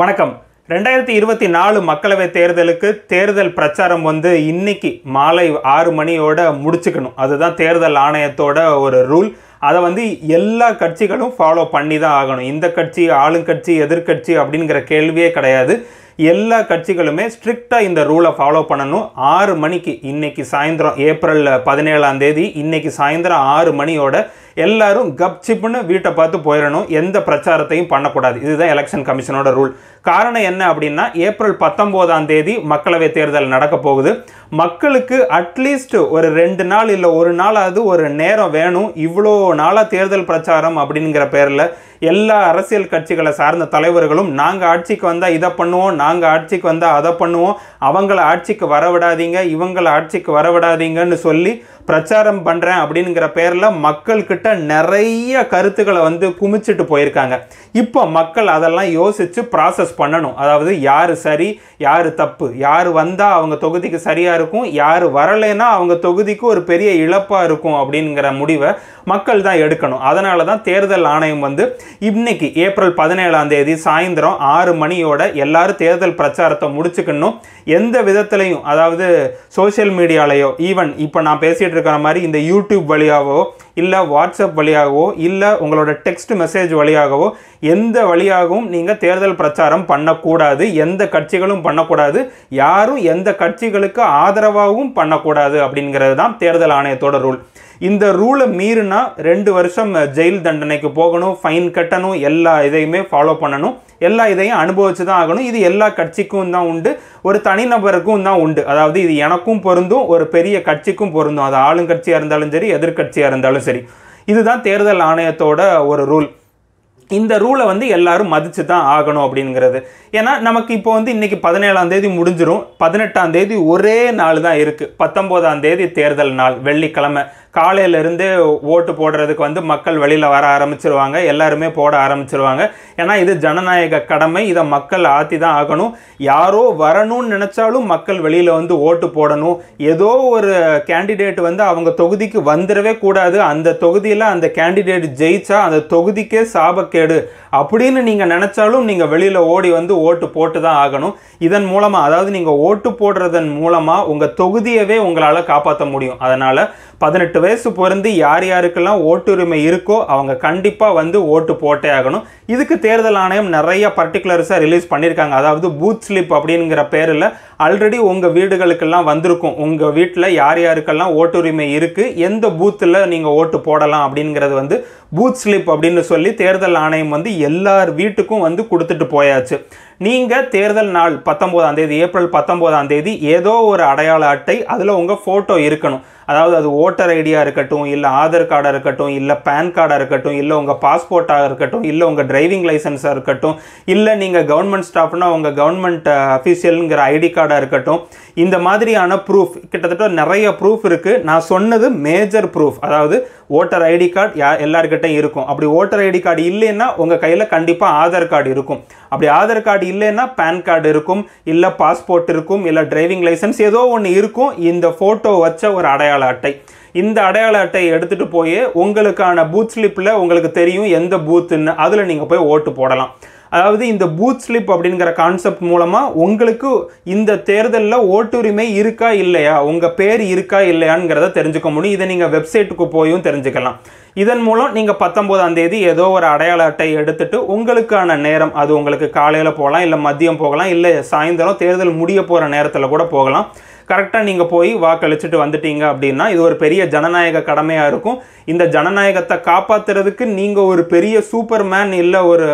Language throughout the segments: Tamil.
வணக்கம் ரெண்டாயிரத்தி இருபத்தி நாலு மக்களவை தேர்தலுக்கு தேர்தல் பிரச்சாரம் வந்து இன்னைக்கு மாலை ஆறு மணியோட முடிச்சுக்கணும் அதுதான் தேர்தல் ஆணையத்தோட ஒரு ரூல் அதை வந்து எல்லா கட்சிகளும் ஃபாலோ பண்ணி தான் ஆகணும் இந்த கட்சி ஆளுங்கட்சி எதிர்கட்சி அப்படிங்கிற கேள்வியே கிடையாது எல்லா கட்சிகளுமே ஸ்ட்ரிக்டாக இந்த ரூலை ஃபாலோ பண்ணணும் ஆறு மணிக்கு இன்னைக்கு சாயந்தரம் ஏப்ரல் பதினேழாம் தேதி இன்னைக்கு சாயந்தரம் ஆறு மணியோட எல்லாரும் கப்சிப்புன்னு வீட்டை பார்த்து போயிடணும் எந்த பிரச்சாரத்தையும் பண்ணக்கூடாது இதுதான் எலெக்ஷன் கமிஷனோட ரூல் காரணம் என்ன அப்படின்னா ஏப்ரல் பத்தொம்போதாம் தேதி மக்களவை தேர்தல் நடக்க போகுது மக்களுக்கு அட்லீஸ்ட் ஒரு ரெண்டு நாள் இல்லை ஒரு நாளாவது ஒரு நேரம் வேணும் இவ்வளோ நாளாக தேர்தல் பிரச்சாரம் அப்படிங்கிற பேரில் எல்லா அரசியல் கட்சிகளை சார்ந்த தலைவர்களும் நாங்கள் ஆட்சிக்கு வந்தால் இதை பண்ணுவோம் நாங்கள் ஆட்சிக்கு வந்தால் அதை பண்ணுவோம் அவங்கள ஆட்சிக்கு வரவிடாதீங்க இவங்களை ஆட்சிக்கு வரவிடாதீங்கன்னு சொல்லி பிரச்சாரம் பண்ணுறேன் அப்படிங்கிற பேரில் மக்கள்கிட்ட நிறைய கருத்துக்களை வந்து குமிச்சிட்டு போயிருக்காங்க இப்போ மக்கள் அதெல்லாம் யோசித்து ப்ராசஸ் பண்ணணும் அதாவது யார் சரி யார் தப்பு யார் வந்தால் அவங்க தொகுதிக்கு சரியாக இருக்கும் யார் வரலைன்னா அவங்க தொகுதிக்கு ஒரு பெரிய இழப்பாக இருக்கும் அப்படிங்கிற முடிவை மக்கள் தான் எடுக்கணும் அதனால தான் தேர்தல் ஆணையம் வந்து இன்னைக்கு ஏப்ரல் பதினேழாம் தேதி சாயந்தரம் ஆறு மணியோட எல்லாரும் தேர்தல் பிரச்சாரத்தை முடிச்சுக்கணும் எந்த விதத்துலையும் அதாவது சோசியல் மீடியாலேயோ ஈவன் இப்போ நான் பேசிகிட்டு இருக்கிற மாதிரி இந்த யூடியூப் வழியாகவோ இல்லை வாட்ஸ்அப் வழியாகவோ இல்லை உங்களோட டெக்ஸ்ட் மெசேஜ் வழியாகவோ எந்த வழியாகவும் நீங்கள் தேர்தல் பிரச்சாரம் பண்ணக்கூடாது எந்த கட்சிகளும் பண்ணக்கூடாது யாரும் எந்த கட்சிகளுக்கு ஆதரவாகவும் பண்ணக்கூடாது அப்படிங்கிறது தான் தேர்தல் ஆணையத்தோட ரூல் இந்த ரூலை மீறினா ரெண்டு வருஷம் ஜெயில் தண்டனைக்கு போகணும் ஃபைன் கட்டணும் எல்லா இதையுமே ஃபாலோ பண்ணணும் எல்லா இதையும் அனுபவிச்சு தான் ஆகணும் இது எல்லா கட்சிக்கும் தான் உண்டு ஒரு தனிநபருக்கும் தான் உண்டு அதாவது இது எனக்கும் பொருந்தும் ஒரு பெரிய கட்சிக்கும் பொருந்தும் அது ஆளுங்கட்சியாக இருந்தாலும் சரி எதிர்கட்சியாக இருந்தாலும் சரி இதுதான் தேர்தல் ஆணையத்தோட ஒரு ரூல் இந்த ரூலை வந்து எல்லாரும் மதித்து தான் ஆகணும் அப்படிங்கிறது ஏன்னா நமக்கு இப்போ வந்து இன்றைக்கி பதினேழாம் தேதி முடிஞ்சிடும் பதினெட்டாம் தேதி ஒரே நாள் தான் இருக்குது பத்தொம்போதாம் தேதி தேர்தல் நாள் வெள்ளிக்கிழமை காலையிலேருந்தே ஓட்டு போடுறதுக்கு வந்து மக்கள் வெளியில் வர ஆரம்பிச்சிருவாங்க எல்லாருமே போட ஆரம்பிச்சிருவாங்க ஏன்னா இது ஜனநாயக கடமை இதை மக்கள் ஆற்றி தான் ஆகணும் யாரோ வரணும்னு நினச்சாலும் மக்கள் வெளியில் வந்து ஓட்டு போடணும் ஏதோ ஒரு கேண்டிடேட் வந்து அவங்க தொகுதிக்கு வந்துடவே கூடாது அந்த தொகுதியில் அந்த கேண்டிடேட் ஜெயிச்சா அந்த தொகுதிக்கே சாபக்கேடு அப்படின்னு நீங்கள் நினச்சாலும் நீங்கள் வெளியில் ஓடி வந்து ஓட்டு போட்டு தான் ஆகணும் இதன் மூலமாக அதாவது நீங்கள் ஓட்டு போடுறதன் மூலமாக உங்கள் தொகுதியவே உங்களால் காப்பாற்ற முடியும் அதனால் பதினெட்டு வயசு பொருந்து யார் யாருக்கெல்லாம் ஓட்டுரிமை இருக்கோ அவங்க கண்டிப்பாக வந்து ஓட்டு போட்டே ஆகணும் இதுக்கு தேர்தல் ஆணையம் நிறைய பர்டிகுலர்ஸாக ரிலீஸ் பண்ணியிருக்காங்க அதாவது பூத் ஸ்லிப் அப்படிங்கிற பேரில் ஆல்ரெடி உங்கள் வீடுகளுக்கெல்லாம் வந்திருக்கும் உங்கள் வீட்டில் யார் யாருக்கெல்லாம் ஓட்டுரிமை இருக்குது எந்த பூத்தில் நீங்கள் ஓட்டு போடலாம் அப்படிங்கிறது வந்து பூத் ஸ்லிப் அப்படின்னு சொல்லி தேர்தல் ஆணையம் வந்து எல்லார் வீட்டுக்கும் வந்து கொடுத்துட்டு போயாச்சு நீங்கள் தேர்தல் நாள் பத்தொம்போதாம் தேதி ஏப்ரல் பத்தொம்போதாம் தேதி ஏதோ ஒரு அடையாள அட்டை அதில் உங்கள் ஃபோட்டோ இருக்கணும் அதாவது அது ஓட்டர் ஐடியாக இருக்கட்டும் இல்லை ஆதார் கார்டாக இருக்கட்டும் இல்லை பேன் கார்டாக இருக்கட்டும் இல்லை உங்கள் பாஸ்போர்ட்டாக இருக்கட்டும் இல்லை உங்கள் டிரைவிங் லைசன்ஸாக இருக்கட்டும் இல்லை நீங்கள் கவர்மெண்ட் ஸ்டாஃப்னா உங்கள் கவர்மெண்ட் அஃபீஷியலுங்கிற ஐடி கார்டு கார்டாக இருக்கட்டும் இந்த மாதிரியான ப்ரூஃப் கிட்டத்தட்ட நிறைய ப்ரூஃப் இருக்குது நான் சொன்னது மேஜர் ப்ரூஃப் அதாவது ஓட்டர் ஐடி கார்டு யா எல்லாருக்கிட்டையும் இருக்கும் அப்படி ஓட்டர் ஐடி கார்டு இல்லைன்னா உங்கள் கையில் கண்டிப்பாக ஆதார் கார்டு இருக்கும் அப்படி ஆதார் கார்டு இல்லைன்னா பேன் கார்டு இருக்கும் இல்லை பாஸ்போர்ட் இருக்கும் இல்லை டிரைவிங் லைசன்ஸ் ஏதோ ஒன்று இருக்கும் இந்த ஃபோட்டோ வச்ச ஒரு அடையாள அட்டை இந்த அடையாள அட்டையை எடுத்துகிட்டு போய் உங்களுக்கான பூத் ஸ்லிப்பில் உங்களுக்கு தெரியும் எந்த பூத்துன்னு அதில் நீங்கள் போய் ஓட்டு போடலாம் அதாவது இந்த பூத் ஸ்லிப் அப்படிங்கிற கான்செப்ட் மூலமாக உங்களுக்கு இந்த தேர்தலில் ஓட்டுரிமை இருக்கா இல்லையா உங்கள் பேர் இருக்கா இல்லையாங்கிறத தெரிஞ்சுக்க முடியும் இதை நீங்கள் வெப்சைட்டுக்கு போயும் தெரிஞ்சுக்கலாம் இதன் மூலம் நீங்கள் பத்தொம்போதாம் தேதி ஏதோ ஒரு அடையாள அட்டை எடுத்துட்டு உங்களுக்கான நேரம் அது உங்களுக்கு காலையில் போகலாம் இல்லை மதியம் போகலாம் இல்லை சாயந்தரம் தேர்தல் முடிய போகிற நேரத்தில் கூட போகலாம் கரெக்டாக நீங்கள் போய் வாக்களிச்சுட்டு வந்துட்டீங்க அப்படின்னா இது ஒரு பெரிய ஜனநாயக கடமையாக இருக்கும் இந்த ஜனநாயகத்தை காப்பாற்றுறதுக்கு நீங்கள் ஒரு பெரிய சூப்பர் மேன் இல்லை ஒரு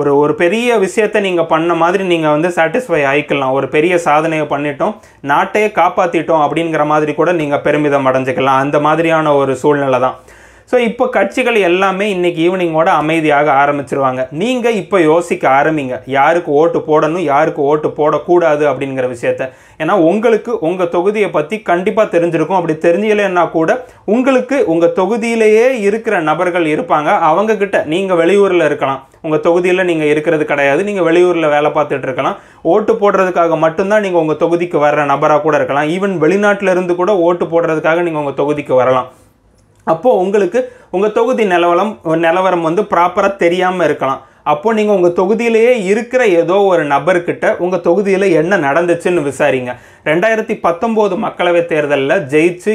ஒரு ஒரு பெரிய விஷயத்தை நீங்கள் பண்ண மாதிரி நீங்கள் வந்து சாட்டிஸ்ஃபை ஆகிக்கலாம் ஒரு பெரிய சாதனையை பண்ணிட்டோம் நாட்டையே காப்பாற்றிட்டோம் அப்படிங்கிற மாதிரி கூட நீங்கள் பெருமிதம் அடைஞ்சிக்கலாம் அந்த மாதிரியான ஒரு சூழ்நிலை தான் ஸோ இப்போ கட்சிகள் எல்லாமே இன்னைக்கு ஈவினிங்கோட அமைதியாக ஆரம்பிச்சிருவாங்க நீங்கள் இப்போ யோசிக்க ஆரம்பிங்க யாருக்கு ஓட்டு போடணும் யாருக்கு ஓட்டு போடக்கூடாது அப்படிங்கிற விஷயத்த ஏன்னா உங்களுக்கு உங்கள் தொகுதியை பற்றி கண்டிப்பாக தெரிஞ்சிருக்கும் அப்படி தெரிஞ்சலைன்னா கூட உங்களுக்கு உங்கள் தொகுதியிலேயே இருக்கிற நபர்கள் இருப்பாங்க அவங்கக்கிட்ட நீங்கள் வெளியூரில் இருக்கலாம் உங்கள் தொகுதியில் நீங்கள் இருக்கிறது கிடையாது நீங்கள் வெளியூரில் வேலை பார்த்துட்டு இருக்கலாம் ஓட்டு போடுறதுக்காக மட்டும்தான் நீங்கள் உங்கள் தொகுதிக்கு வர்ற நபராக கூட இருக்கலாம் ஈவன் வெளிநாட்டில் இருந்து கூட ஓட்டு போடுறதுக்காக நீங்கள் உங்கள் தொகுதிக்கு வரலாம் அப்போது உங்களுக்கு உங்கள் தொகுதி நிலவலம் நிலவரம் வந்து ப்ராப்பராக தெரியாமல் இருக்கலாம் அப்போது நீங்கள் உங்கள் தொகுதியிலேயே இருக்கிற ஏதோ ஒரு நபர்கிட்ட உங்கள் தொகுதியில் என்ன நடந்துச்சுன்னு விசாரிங்க ரெண்டாயிரத்தி பத்தொம்போது மக்களவைத் தேர்தலில் ஜெயிச்சு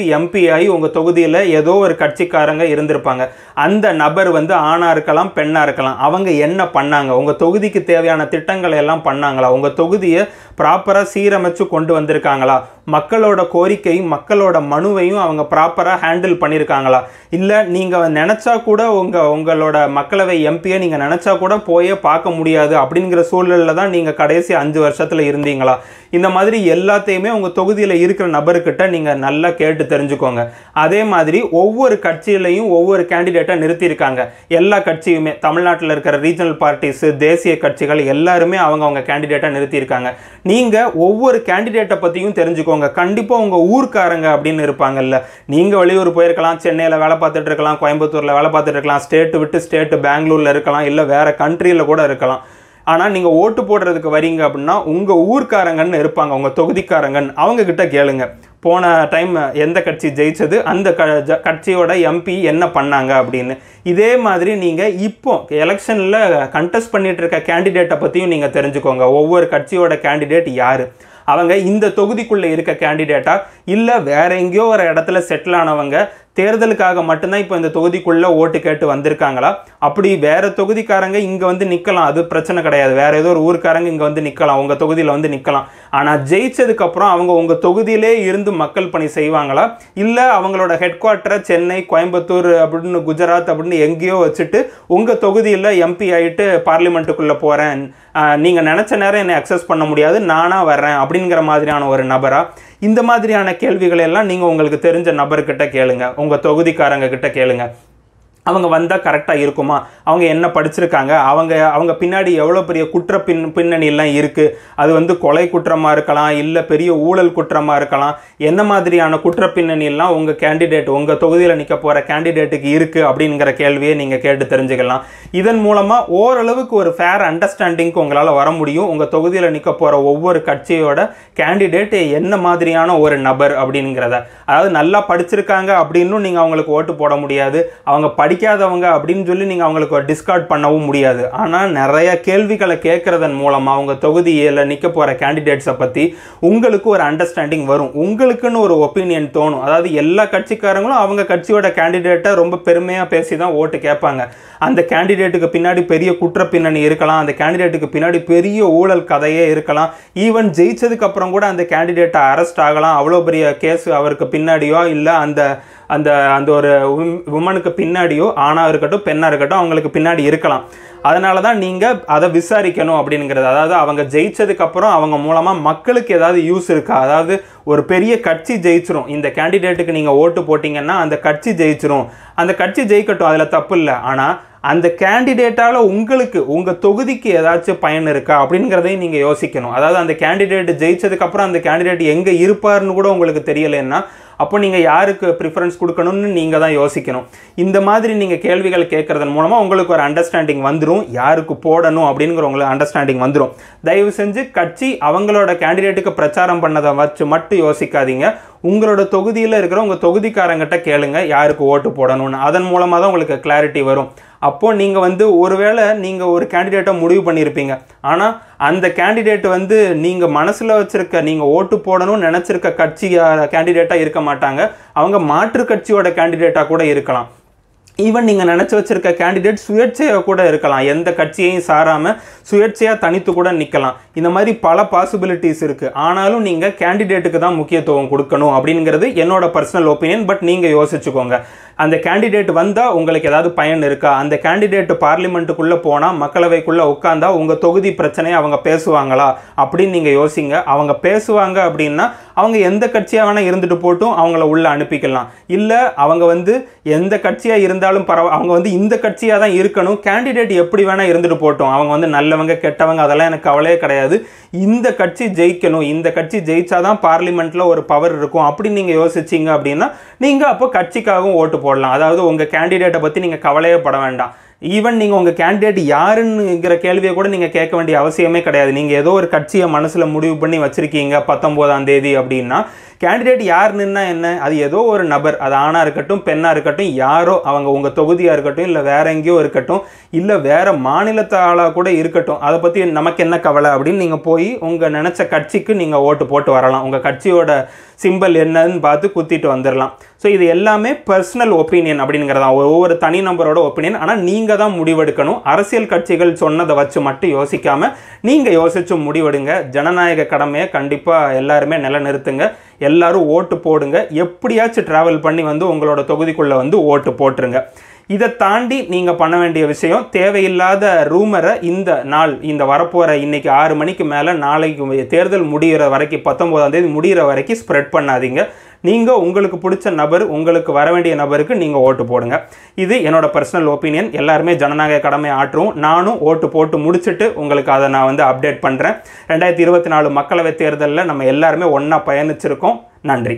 ஆகி உங்கள் தொகுதியில் ஏதோ ஒரு கட்சிக்காரங்க இருந்திருப்பாங்க அந்த நபர் வந்து ஆணாக இருக்கலாம் பெண்ணாக இருக்கலாம் அவங்க என்ன பண்ணாங்க உங்கள் தொகுதிக்கு தேவையான திட்டங்களை எல்லாம் பண்ணாங்களா உங்கள் தொகுதியை ப்ராப்பராக சீரமைச்சு கொண்டு வந்திருக்காங்களா மக்களோட கோரிக்கையும் மக்களோட மனுவையும் அவங்க ப்ராப்பராக ஹேண்டில் பண்ணியிருக்காங்களா இல்லை நீங்கள் நினச்சா கூட உங்கள் உங்களோட மக்களவை எம்பியை நீங்கள் நினச்சா கூட போயே பார்க்க முடியாது அப்படிங்கிற சூழலில் தான் நீங்கள் கடைசி அஞ்சு வருஷத்தில் இருந்தீங்களா இந்த மாதிரி எல்லாத்தையும் எல்லாத்தையுமே உங்கள் தொகுதியில் இருக்கிற நபர்கிட்ட நீங்கள் நல்லா கேட்டு தெரிஞ்சுக்கோங்க அதே மாதிரி ஒவ்வொரு கட்சியிலையும் ஒவ்வொரு கேண்டிடேட்டாக நிறுத்தியிருக்காங்க எல்லா கட்சியுமே தமிழ்நாட்டில் இருக்கிற ரீஜனல் பார்ட்டிஸு தேசிய கட்சிகள் எல்லாருமே அவங்க அவங்க கேண்டிடேட்டாக நிறுத்தியிருக்காங்க நீங்கள் ஒவ்வொரு கேண்டிடேட்டை பற்றியும் தெரிஞ்சுக்கோங்க கண்டிப்பாக உங்கள் ஊர்க்காரங்க அப்படின்னு இருப்பாங்கல்ல நீங்கள் வெளியூர் போயிருக்கலாம் சென்னையில் வேலை பார்த்துட்டு இருக்கலாம் கோயம்புத்தூரில் வேலை பார்த்துட்டு இருக்கலாம் ஸ்டேட்டு விட்டு ஸ்டேட்டு பெங்களூரில் இருக்கலாம் இல்லை வேறு கண்ட்ரியில் கூட இருக்கலாம் ஆனால் நீங்கள் ஓட்டு போடுறதுக்கு வரீங்க அப்படின்னா உங்கள் ஊர்க்காரங்கன்னு இருப்பாங்க உங்கள் தொகுதிக்காரங்கன் அவங்கக்கிட்ட கேளுங்க போன டைம் எந்த கட்சி ஜெயிச்சது அந்த க கட்சியோட எம்பி என்ன பண்ணாங்க அப்படின்னு இதே மாதிரி நீங்கள் இப்போ எலெக்ஷனில் கண்டெஸ்ட் பண்ணிகிட்டு இருக்க கேண்டிடேட்டை பற்றியும் நீங்கள் தெரிஞ்சுக்கோங்க ஒவ்வொரு கட்சியோட கேண்டிடேட் யார் அவங்க இந்த தொகுதிக்குள்ளே இருக்க கேண்டிடேட்டா இல்லை வேற எங்கேயோ ஒரு இடத்துல செட்டில் ஆனவங்க தேர்தலுக்காக மட்டும்தான் இப்போ இந்த தொகுதிக்குள்ளே ஓட்டு கேட்டு வந்திருக்காங்களா அப்படி வேறு தொகுதிக்காரங்க இங்கே வந்து நிற்கலாம் அது பிரச்சனை கிடையாது வேறு ஏதோ ஒரு ஊருக்காரங்க இங்கே வந்து நிற்கலாம் உங்கள் தொகுதியில் வந்து நிற்கலாம் ஆனால் ஜெயிச்சதுக்கப்புறம் அவங்க உங்கள் தொகுதியிலே இருந்து மக்கள் பணி செய்வாங்களா இல்லை அவங்களோட ஹெட் குவார்ட்டரை சென்னை கோயம்புத்தூர் அப்படின்னு குஜராத் அப்படின்னு எங்கேயோ வச்சுட்டு உங்கள் தொகுதியில் எம்பி ஆகிட்டு பார்லிமெண்ட்டுக்குள்ளே போகிறேன் நீங்கள் நினச்ச நேரம் என்னை அக்சஸ் பண்ண முடியாது நானாக வர்றேன் அப்படிங்கிற மாதிரியான ஒரு நபராக இந்த மாதிரியான கேள்விகளையெல்லாம் நீங்கள் உங்களுக்கு தெரிஞ்ச நபர்கிட்ட கேளுங்க உங்கள் தொகுதிக்காரங்க கிட்ட கேளுங்க அவங்க வந்தால் கரெக்டாக இருக்குமா அவங்க என்ன படிச்சிருக்காங்க அவங்க அவங்க பின்னாடி எவ்வளோ பெரிய குற்ற பின் பின்னணியெல்லாம் இருக்குது அது வந்து கொலை குற்றமாக இருக்கலாம் இல்லை பெரிய ஊழல் குற்றமாக இருக்கலாம் என்ன மாதிரியான குற்ற பின்னணியெல்லாம் உங்கள் கேண்டிடேட் உங்கள் தொகுதியில் நிற்க போகிற கேண்டிடேட்டுக்கு இருக்குது அப்படிங்கிற கேள்வியை நீங்கள் கேட்டு தெரிஞ்சுக்கலாம் இதன் மூலமாக ஓரளவுக்கு ஒரு ஃபேர் அண்டர்ஸ்டாண்டிங்க்கு உங்களால் வர முடியும் உங்கள் தொகுதியில் நிற்க போகிற ஒவ்வொரு கட்சியோட கேண்டிடேட் என்ன மாதிரியான ஒரு நபர் அப்படிங்கிறத அதாவது நல்லா படிச்சிருக்காங்க அப்படின்னும் நீங்கள் அவங்களுக்கு ஓட்டு போட முடியாது அவங்க படி படிக்காதவங்க அப்படின்னு சொல்லி நீங்கள் அவங்களுக்கு டிஸ்கார்ட் பண்ணவும் முடியாது ஆனால் நிறைய கேள்விகளை கேட்குறதன் மூலமாக அவங்க தொகுதியில் நிற்க போகிற கேண்டிடேட்ஸை பற்றி உங்களுக்கு ஒரு அண்டர்ஸ்டாண்டிங் வரும் உங்களுக்குன்னு ஒரு ஒப்பீனியன் தோணும் அதாவது எல்லா கட்சிக்காரங்களும் அவங்க கட்சியோட கேண்டிடேட்டை ரொம்ப பெருமையாக பேசி தான் ஓட்டு கேட்பாங்க அந்த கேண்டிடேட்டுக்கு பின்னாடி பெரிய குற்ற பின்னணி இருக்கலாம் அந்த கேண்டிடேட்டுக்கு பின்னாடி பெரிய ஊழல் கதையே இருக்கலாம் ஈவன் ஜெயிச்சதுக்கப்புறம் கூட அந்த கேண்டிடேட்டை அரெஸ்ட் ஆகலாம் அவ்வளோ பெரிய கேஸ் அவருக்கு பின்னாடியோ இல்லை அந்த அந்த அந்த ஒரு உமனுக்கு பின்னாடியோ எத்தனையோ ஆணாக இருக்கட்டும் பெண்ணாக இருக்கட்டும் அவங்களுக்கு பின்னாடி இருக்கலாம் அதனால தான் நீங்கள் அதை விசாரிக்கணும் அப்படிங்கிறது அதாவது அவங்க ஜெயிச்சதுக்கப்புறம் அவங்க மூலமாக மக்களுக்கு ஏதாவது யூஸ் இருக்கா அதாவது ஒரு பெரிய கட்சி ஜெயிச்சிரும் இந்த கேண்டிடேட்டுக்கு நீங்கள் ஓட்டு போட்டிங்கன்னா அந்த கட்சி ஜெயிச்சிரும் அந்த கட்சி ஜெயிக்கட்டும் அதில் தப்பு இல்லை ஆனால் அந்த கேண்டிடேட்டால் உங்களுக்கு உங்கள் தொகுதிக்கு ஏதாச்சும் பயன் இருக்கா அப்படிங்கிறதையும் நீங்கள் யோசிக்கணும் அதாவது அந்த கேண்டிடேட் ஜெயிச்சதுக்கப்புறம் அந்த கேண்டிடேட் எங்கே இருப்பார்னு கூட உங்களுக்கு தெரியலைன்னா அப்போ நீங்கள் யாருக்கு ப்ரிஃபரன்ஸ் கொடுக்கணும்னு நீங்கள் தான் யோசிக்கணும் இந்த மாதிரி நீங்கள் கேள்விகள் கேட்குறதன் மூலமாக உங்களுக்கு ஒரு அண்டர்ஸ்டாண்டிங் வந்துடும் யாருக்கு போடணும் அப்படிங்கிற உங்களுக்கு அண்டர்ஸ்டாண்டிங் வந்துடும் தயவு செஞ்சு கட்சி அவங்களோட கேண்டிடேட்டுக்கு பிரச்சாரம் பண்ணதை வச்சு மட்டும் யோசிக்காதீங்க உங்களோட தொகுதியில் இருக்கிற உங்கள் தொகுதிக்காரங்கிட்ட கேளுங்க யாருக்கு ஓட்டு போடணும்னு அதன் மூலமாக தான் உங்களுக்கு கிளாரிட்டி வரும் அப்போது நீங்கள் வந்து ஒருவேளை நீங்கள் ஒரு கேண்டிடேட்டை முடிவு பண்ணியிருப்பீங்க ஆனால் அந்த கேண்டிடேட் வந்து நீங்கள் மனசில் வச்சுருக்க நீங்கள் ஓட்டு போடணும்னு நினச்சிருக்க கட்சி கேண்டிடேட்டாக இருக்க மாட்டாங்க அவங்க மாற்று கட்சியோட கேண்டிடேட்டாக கூட இருக்கலாம் ஈவன் நீங்கள் நினச்சி வச்சுருக்க கேண்டிடேட் சுயேட்சையாக கூட இருக்கலாம் எந்த கட்சியையும் சாராமல் சுயேட்சையாக தனித்து கூட நிற்கலாம் இந்த மாதிரி பல பாசிபிலிட்டிஸ் இருக்குது ஆனாலும் நீங்கள் கேண்டிடேட்டுக்கு தான் முக்கியத்துவம் கொடுக்கணும் அப்படிங்கிறது என்னோட பர்சனல் ஒப்பீனியன் பட் நீங்கள் யோசிச்சுக்கோங்க அந்த கேண்டிடேட் வந்தால் உங்களுக்கு ஏதாவது பயன் இருக்கா அந்த கேண்டிடேட் பார்லிமெண்ட்டுக்குள்ளே போனால் மக்களவைக்குள்ளே உட்காந்தா உங்கள் தொகுதி பிரச்சனையை அவங்க பேசுவாங்களா அப்படின்னு நீங்கள் யோசிங்க அவங்க பேசுவாங்க அப்படின்னா அவங்க எந்த கட்சியாக வேணால் இருந்துட்டு போட்டும் அவங்கள உள்ளே அனுப்பிக்கலாம் இல்லை அவங்க வந்து எந்த கட்சியாக இருந்தாலும் பரவ அவங்க வந்து இந்த கட்சியாக தான் இருக்கணும் கேண்டிடேட் எப்படி வேணால் இருந்துட்டு போட்டோம் அவங்க வந்து நல்லவங்க கெட்டவங்க அதெல்லாம் எனக்கு கவலையே கிடையாது இந்த கட்சி ஜெயிக்கணும் இந்த கட்சி ஜெயிச்சாதான் பார்லிமெண்ட்டில் ஒரு பவர் இருக்கும் அப்படின்னு நீங்கள் யோசிச்சிங்க அப்படின்னா நீங்கள் அப்போ கட்சிக்காகவும் ஓட்டு போடலாம் போடலாம் அதாவது உங்கள் கேண்டிடேட்டை பற்றி நீங்கள் கவலையே பட வேண்டாம் ஈவன் நீங்கள் உங்கள் கேண்டிடேட் யாருன்னுங்கிற கேள்வியை கூட நீங்கள் கேட்க வேண்டிய அவசியமே கிடையாது நீங்கள் ஏதோ ஒரு கட்சியை மனசில் முடிவு பண்ணி வச்சுருக்கீங்க பத்தொம்போதாம் தேதி அப்படின்னா கேண்டிடேட் யார் நின்னா என்ன அது ஏதோ ஒரு நபர் அது ஆணாக இருக்கட்டும் பெண்ணாக இருக்கட்டும் யாரோ அவங்க உங்கள் தொகுதியாக இருக்கட்டும் இல்லை வேற எங்கேயோ இருக்கட்டும் இல்லை வேறு மாநிலத்து கூட இருக்கட்டும் அதை பற்றி நமக்கு என்ன கவலை அப்படின்னு நீங்கள் போய் உங்கள் நினச்ச கட்சிக்கு நீங்கள் ஓட்டு போட்டு வரலாம் உங்கள் கட்சியோட சிம்பிள் என்னன்னு பார்த்து குத்திட்டு வந்துடலாம் ஸோ இது எல்லாமே பர்சனல் ஒப்பீனியன் அப்படிங்கிறதா ஒவ்வொரு தனி நபரோட ஒப்பீனியன் ஆனால் நீங்கள் தான் முடிவெடுக்கணும் அரசியல் கட்சிகள் சொன்னதை வச்சு மட்டும் யோசிக்காமல் நீங்கள் யோசித்து முடிவெடுங்க ஜனநாயக கடமையை கண்டிப்பாக எல்லாருமே நிலைநிறுத்துங்க எல்லாரும் ஓட்டு போடுங்க எப்படியாச்சும் ட்ராவல் பண்ணி வந்து உங்களோட தொகுதிக்குள்ளே வந்து ஓட்டு போட்டுருங்க இதை தாண்டி நீங்கள் பண்ண வேண்டிய விஷயம் தேவையில்லாத ரூமரை இந்த நாள் இந்த வரப்போகிற இன்றைக்கி ஆறு மணிக்கு மேலே நாளைக்கு தேர்தல் முடிகிற வரைக்கும் பத்தொம்போதாம் தேதி முடிகிற வரைக்கும் ஸ்ப்ரெட் பண்ணாதீங்க நீங்கள் உங்களுக்கு பிடிச்ச நபர் உங்களுக்கு வர வேண்டிய நபருக்கு நீங்கள் ஓட்டு போடுங்க இது என்னோட பர்சனல் ஒப்பீனியன் எல்லாருமே ஜனநாயக கடமை ஆற்றும் நானும் ஓட்டு போட்டு முடிச்சுட்டு உங்களுக்கு அதை நான் வந்து அப்டேட் பண்ணுறேன் ரெண்டாயிரத்தி இருபத்தி நாலு மக்களவைத் தேர்தலில் நம்ம எல்லாருமே ஒன்றா பயணிச்சிருக்கோம் நன்றி